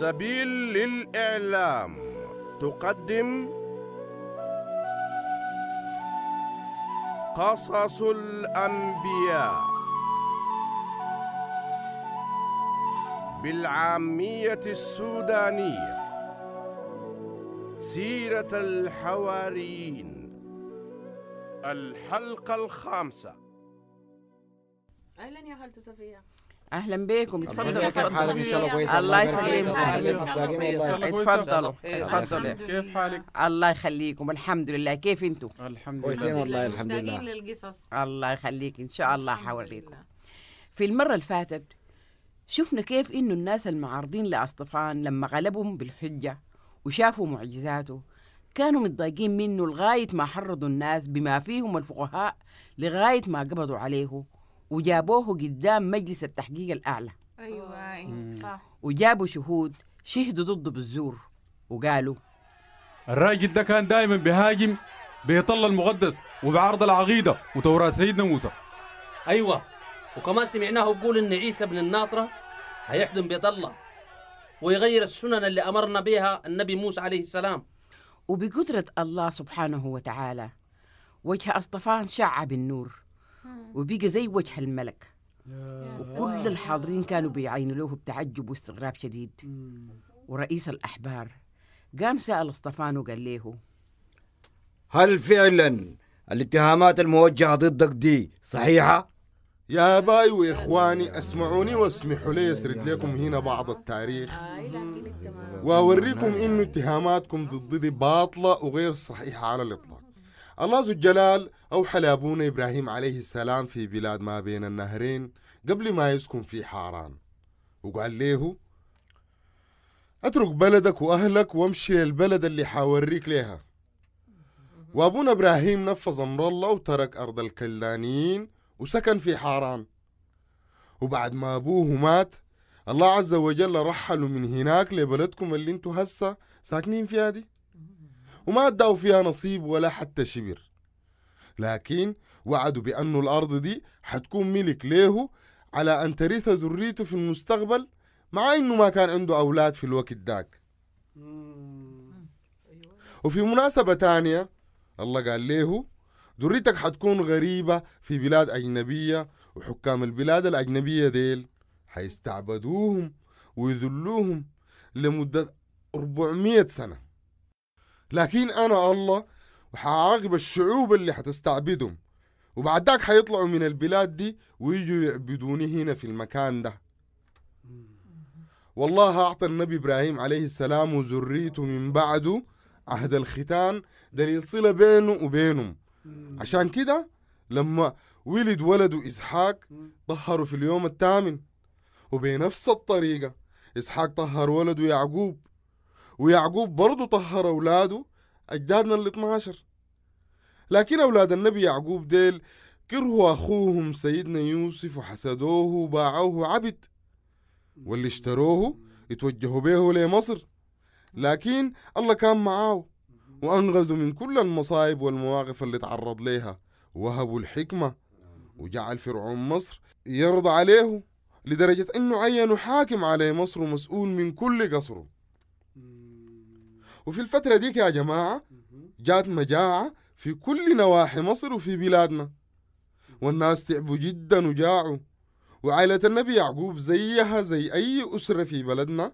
سبيل للإعلام تقدم قصص الأنبياء بالعامية السودانية سيرة الحواريين الحلقة الخامسة أهلا يا خالتي صفية اهلا بيكم اتفضلوا كيف حالك ان شاء الله كويس الله يسلمك اتفضلوا اتفضلوا كيف حالك الله يخليكم الحمد لله كيف انتم الحمد لله كويسين والله الحمد لله للقصص الله يخليك ان شاء الله حوريكم في المره اللي فاتت شفنا كيف انه الناس المعارضين لاصطفان لما غلبهم بالحجه وشافوا معجزاته كانوا متضايقين منه لغايه ما حرضوا الناس بما فيهم الفقهاء لغايه ما قبضوا عليه وجابوه قدام مجلس التحقيق الأعلى أيوة, آه. أيوة، صح وجابوا شهود شهدوا ضده بالزور وقالوا الراجل ده كان دايما بيهاجم بيطل الله المقدس وبعرض العقيدة وتوراة سيدنا موسى أيوة وكمان سمعناه يقول إن عيسى بن الناصرة هيحضن بيت الله ويغير السنن اللي أمرنا بها النبي موسى عليه السلام وبقدرة الله سبحانه وتعالى وجه أصطفان شع بالنور وبقى زي وجه الملك وكل الحاضرين كانوا بيعينوا له بتعجب واستغراب شديد ورئيس الأحبار قام سأل اصطفان وقال له هل فعلا الاتهامات الموجهة ضدك دي صحيحة؟ يا باي وإخواني اسمعوني واسمحوا لي أسرد لكم هنا بعض التاريخ آه، وأوريكم إنه اتهاماتكم ضدي باطلة وغير صحيحة على الإطلاق الله ذو الجلال أوحى لأبونا إبراهيم عليه السلام في بلاد ما بين النهرين قبل ما يسكن في حاران وقال له اترك بلدك وأهلك وامشي للبلد اللي حاوريك لها وأبونا إبراهيم نفذ أمر الله وترك أرض الكلدانيين وسكن في حاران وبعد ما أبوه مات الله عز وجل رحلوا من هناك لبلدكم اللي انتوا هسه ساكنين فيها دي وما ادوا فيها نصيب ولا حتى شبر لكن وعدوا بأن الأرض دي حتكون ملك له على أن ترث ذريته في المستقبل مع أنه ما كان عنده أولاد في الوقت داك وفي مناسبة تانية الله قال له ذريتك حتكون غريبة في بلاد أجنبية وحكام البلاد الأجنبية ديل حيستعبدوهم ويذلوهم لمدة 400 سنة لكن أنا الله وحعاقب الشعوب اللي حتستعبدهم وبعد ذاك حيطلعوا من البلاد دي ويجوا يعبدوني هنا في المكان ده والله أعطى النبي إبراهيم عليه السلام وذريته من بعده عهد الختان دليل صلة بينه وبينهم عشان كده لما ولد ولده إسحاق طهروا في اليوم الثامن وبنفس الطريقة إسحاق طهر ولده يعقوب ويعقوب برضه طهر أولاده أجدادنا ال 12 لكن أولاد النبي يعقوب ديل كرهوا أخوهم سيدنا يوسف وحسدوه وباعوه عبد واللي اشتروه يتوجهوا به لمصر لكن الله كان معاه وأنقذوا من كل المصائب والمواقف اللي تعرض لها وهبوا الحكمة وجعل فرعون مصر يرضى عليه لدرجة أنه عينه حاكم على مصر ومسؤول من كل قصره وفي الفترة ديك يا جماعة جات مجاعة في كل نواحي مصر وفي بلادنا والناس تعبوا جدا وجاعوا وعائلة النبي يعقوب زيها زي أي أسرة في بلدنا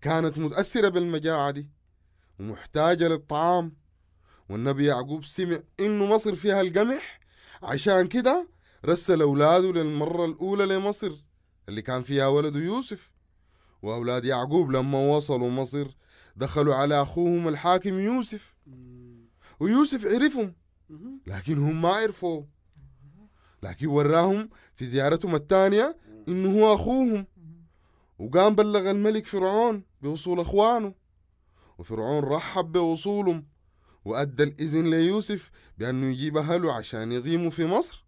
كانت متأثرة بالمجاعة دي ومحتاجة للطعام والنبي يعقوب سمع إنه مصر فيها القمح عشان كده رسل أولاده للمرة الأولى لمصر اللي كان فيها ولده يوسف وأولاد يعقوب لما وصلوا مصر دخلوا على أخوهم الحاكم يوسف ويوسف عرفهم لكن هم ما عرفوا لكن وراهم في زيارتهم الثانية إنه هو أخوهم وقام بلغ الملك فرعون بوصول أخوانه وفرعون رحب بوصولهم وأدى الإذن ليوسف بأنه يجيب أهله عشان يقيموا في مصر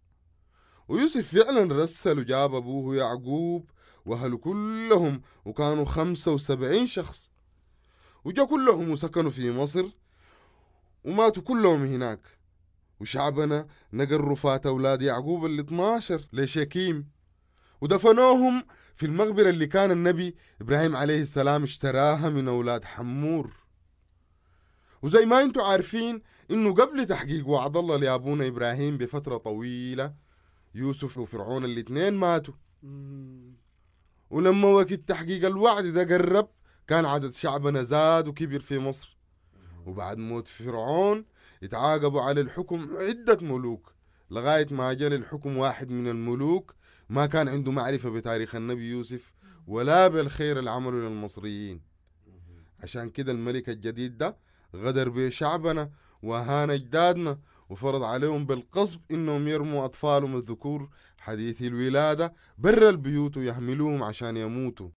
ويوسف فعلا رسل وجاب أبوه يعقوب وأهله كلهم وكانوا خمسة وسبعين شخص وجا كلهم وسكنوا في مصر وماتوا كلهم هناك وشعبنا نقر رفات أولاد يعقوب ال 12 لشكيم ودفنوهم في المغبرة اللي كان النبي إبراهيم عليه السلام اشتراها من أولاد حمور وزي ما انتم عارفين انه قبل تحقيق وعد الله لابونا ابراهيم بفتره طويله يوسف وفرعون الاثنين ماتوا ولما وقت تحقيق الوعد ده قرب كان عدد شعبنا زاد وكبر في مصر وبعد موت فرعون اتعاقبوا على الحكم عدة ملوك لغاية ما جاء الحكم واحد من الملوك ما كان عنده معرفة بتاريخ النبي يوسف ولا بالخير اللي عمله للمصريين عشان كده الملك الجديد ده غدر بشعبنا وهان اجدادنا وفرض عليهم بالقصب انهم يرموا اطفالهم الذكور حديثي الولاده برا البيوت ويحملوهم عشان يموتوا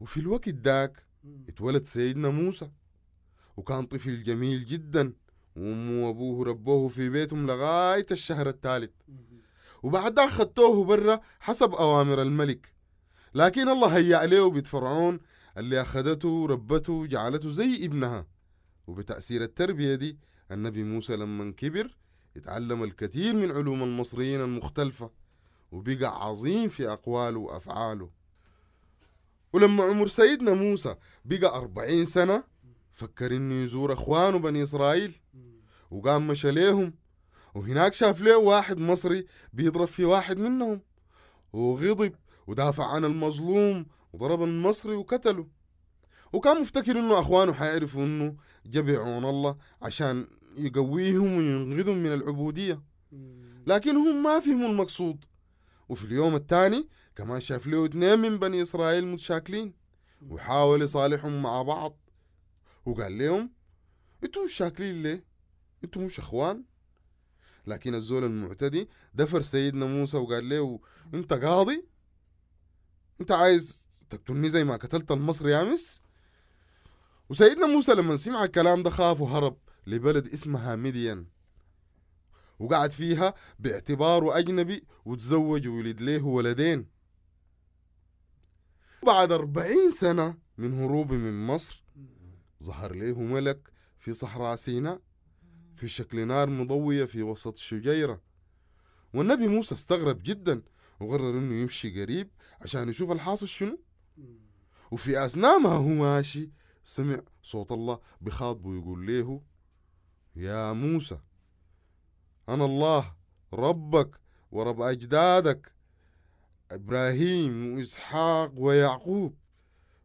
وفي الوقت داك اتولد سيدنا موسى وكان طفل جميل جدا وامه وابوه ربوه في بيتهم لغايه الشهر الثالث وبعدها خطوه برا حسب اوامر الملك لكن الله هيأ عليه بيت فرعون اللي اخذته ربته جعلته زي ابنها وبتاثير التربيه دي النبي موسى لما كبر اتعلم الكثير من علوم المصريين المختلفه وبقى عظيم في اقواله وافعاله ولما عمر سيدنا موسى بقى أربعين سنة فكر إنه يزور إخوانه بني إسرائيل وقام مشى ليهم وهناك شاف ليه واحد مصري بيضرب في واحد منهم وغضب ودافع عن المظلوم وضرب المصري وقتله وكان مفتكر انه اخوانه حيعرفوا انه جبعون الله عشان يقويهم وينقذهم من العبوديه لكن هم ما فهموا المقصود وفي اليوم الثاني كمان شاف له اثنين من بني إسرائيل متشاكلين وحاول يصالحهم مع بعض وقال لهم انتم مش شاكلين ليه؟ انتم مش اخوان؟ لكن الزول المعتدي دفر سيدنا موسى وقال له انت قاضي؟ انت عايز تقتلني زي ما قتلت المصري امس؟ وسيدنا موسى لما سمع الكلام ده خاف وهرب لبلد اسمها مدين وقعد فيها باعتباره أجنبي وتزوج وولد ليه ولدين بعد أربعين سنة من هروبي من مصر ظهر ليه ملك في صحراء سيناء في شكل نار مضوية في وسط الشجيرة والنبي موسى استغرب جدا وقرر انه يمشي قريب عشان يشوف الحاصل شنو وفي اثناء ما هو ماشي سمع صوت الله بخاطبه يقول له يا موسى انا الله ربك ورب اجدادك إبراهيم وإسحاق ويعقوب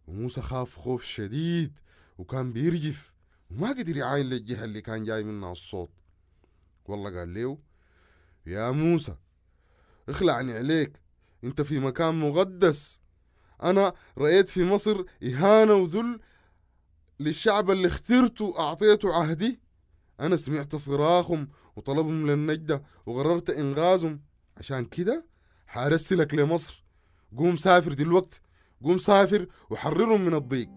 وموسى خاف خوف شديد وكان بيرجف وما قدر يعاين للجهة اللي كان جاي منها الصوت والله قال له يا موسى اخلعني عليك انت في مكان مقدس انا رأيت في مصر اهانة وذل للشعب اللي اخترته اعطيته عهدي انا سمعت صراخهم وطلبهم للنجدة وقررت انغازهم عشان كده حارسلك لمصر قوم سافر دلوقت قوم سافر وحررهم من الضيق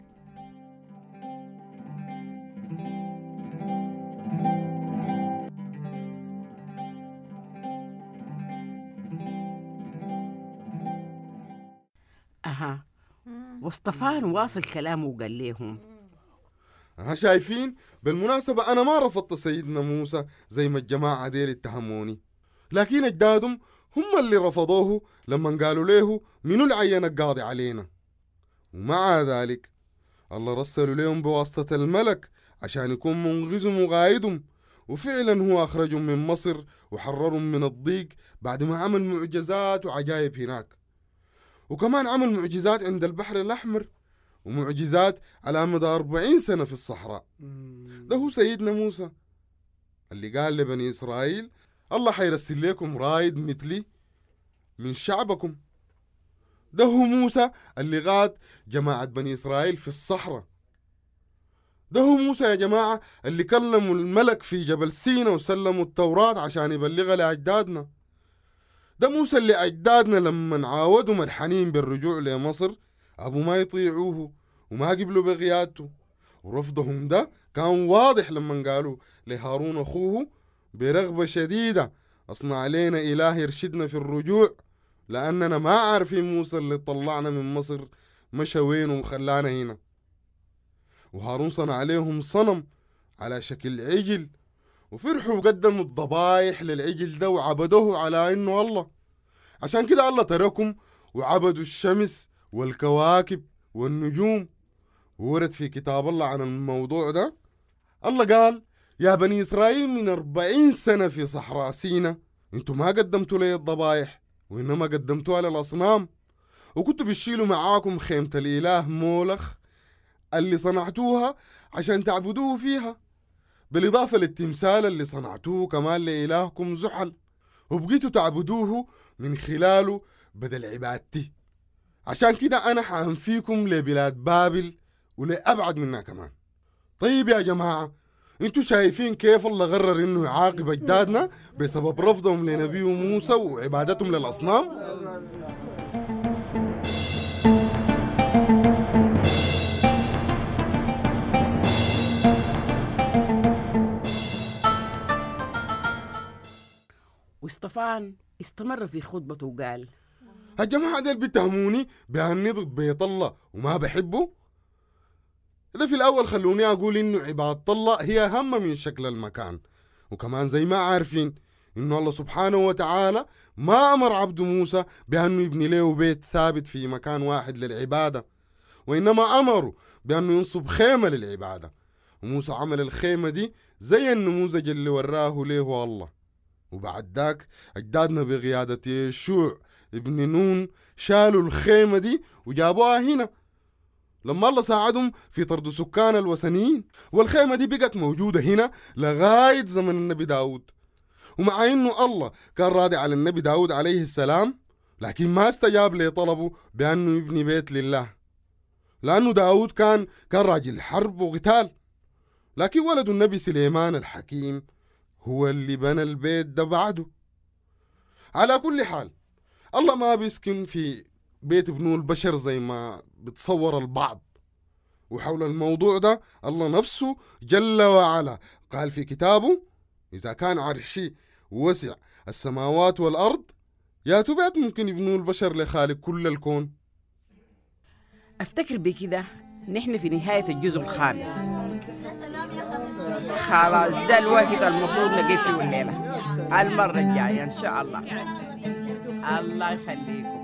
أها مصطفان واصل كلامه وقال لهم أها شايفين بالمناسبة أنا ما رفضت سيدنا موسى زي ما الجماعة ديل اتهموني لكن أجدادهم هم اللي رفضوه لما قالوا له منو العين القاضي علينا ومع ذلك الله رسلوا لهم بواسطة الملك عشان يكون منغزهم وغايدهم وفعلا هو أخرجهم من مصر وحررهم من الضيق بعد ما عمل معجزات وعجائب هناك وكمان عمل معجزات عند البحر الأحمر ومعجزات على مدى أربعين سنة في الصحراء ده هو سيدنا موسى اللي قال لبني إسرائيل الله حيرسل لكم رايد مثلي من شعبكم ده هو موسى اللي غاد جماعة بني إسرائيل في الصحراء ده هو موسى يا جماعة اللي كلموا الملك في جبل سينا وسلموا التوراة عشان يبلغها لأجدادنا ده موسى اللي أجدادنا لما عاودهم الحنين بالرجوع لمصر أبو ما يطيعوه وما قبلوا بغيادته ورفضهم ده كان واضح لما قالوا لهارون أخوه برغبة شديدة أصنع علينا إله يرشدنا في الرجوع لأننا ما عارفين موسى اللي طلعنا من مصر مشى وين وخلانا هنا وهارون صنع عليهم صنم على شكل عجل وفرحوا وقدموا الضبايح للعجل ده وعبدوه على انه الله عشان كده الله تركهم وعبدوا الشمس والكواكب والنجوم ورد في كتاب الله عن الموضوع ده الله قال يا بني إسرائيل من أربعين سنة في صحراء سينا أنتوا ما قدمتوا لي الضبايح وإنما قدمتوها للأصنام وكنتوا بتشيلوا معاكم خيمة الإله مولخ اللي صنعتوها عشان تعبدوه فيها بالإضافة للتمثال اللي صنعتوه كمان لإلهكم زحل وبقيتوا تعبدوه من خلاله بدل عبادتي عشان كده أنا حأنفيكم لبلاد بابل ولأبعد منها كمان طيب يا جماعة انتوا شايفين كيف الله قرر انه يعاقب اجدادنا بسبب رفضهم لنبيه موسى وعبادتهم للاصنام واستفان استمر في خطبته وقال الجماعة ديل بيتهموني بأني ضد بيت الله وما بحبه إذا في الأول خلوني أقول إنه عبادة الله هي أهم من شكل المكان وكمان زي ما عارفين إنه الله سبحانه وتعالى ما أمر عبد موسى بأنه يبني له بيت ثابت في مكان واحد للعبادة وإنما أمره بأنه ينصب خيمة للعبادة وموسى عمل الخيمة دي زي النموذج اللي وراه له الله وبعد ذاك أجدادنا بقيادة يشوع ابن نون شالوا الخيمة دي وجابوها هنا لما الله ساعدهم في طرد سكان الوثنيين والخيمة دي بقت موجودة هنا لغاية زمن النبي داود ومع انه الله كان راضي على النبي داود عليه السلام لكن ما استجاب لطلبه بانه يبني بيت لله لانه داود كان كان راجل حرب وقتال لكن ولد النبي سليمان الحكيم هو اللي بنى البيت ده بعده على كل حال الله ما بيسكن في بيت ابنه البشر زي ما بتصور البعض وحول الموضوع ده الله نفسه جل وعلا قال في كتابه إذا كان عرشي وسع السماوات والأرض يا تبعت ممكن يبنوا البشر لخالق كل الكون أفتكر بكده نحن في نهاية الجزء الخامس خلاص ده الوقت المفروض نقف فيه الليلة المرة الجاية إن شاء الله الله يخليكم